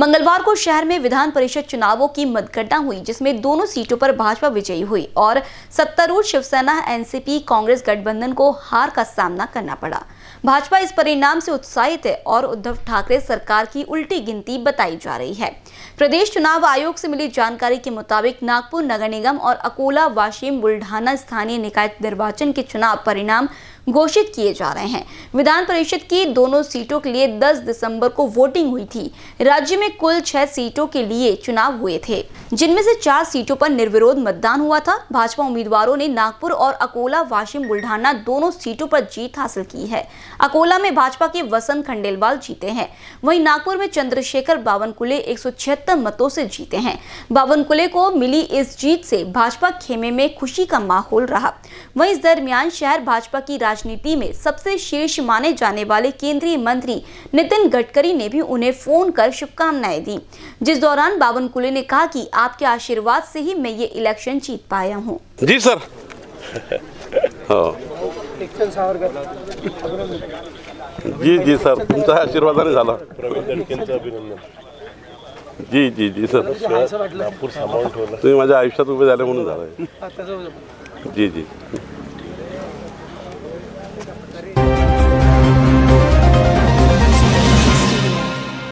मंगलवार को शहर में विधान परिषद चुनावों की मतगणना हुई जिसमें दोनों सीटों पर भाजपा विजयी हुई और सत्तारूढ़ शिवसेना एनसीपी कांग्रेस गठबंधन को हार का सामना करना पड़ा भाजपा इस परिणाम से उत्साहित है और उद्धव ठाकरे सरकार की उल्टी गिनती बताई जा रही है प्रदेश चुनाव आयोग से मिली जानकारी के मुताबिक नागपुर नगर निगम और अकोला वाशिम बुल्ढाना स्थानीय निकाय निर्वाचन के चुनाव परिणाम घोषित किए जा रहे हैं विधान परिषद की दोनों सीटों के लिए 10 दिसंबर को वोटिंग हुई थी राज्य में कुल छह सीटों के लिए चुनाव हुए थे जिनमें से चार सीटों पर निर्विरोध मतदान हुआ था भाजपा उम्मीदवारों ने नागपुर और अकोला वाशिम बुल्ढाना दोनों सीटों पर जीत हासिल की है अकोला में भाजपा के वसंत खंडेलवाल जीते हैं वही नागपुर में चंद्रशेखर बावनकुले एक मतों से जीते हैं बावनकुले को मिली इस जीत से भाजपा खेमे में खुशी का माहौल रहा वही इस दरमियान शहर भाजपा की राजनीति में सबसे शीर्ष माने जाने वाले केंद्रीय मंत्री नितिन गडकरी ने भी उन्हें फोन कर शुभकामनाएं दी जिस दौरान बाबन कुले ने कहा कि आपके आशीर्वाद से ही मैं ये इलेक्शन जीत पाया हूँ जी सर हाँ। जी जी सर आशीर्वाद जी जी जी सर तुम्हें आयुष्या जी जी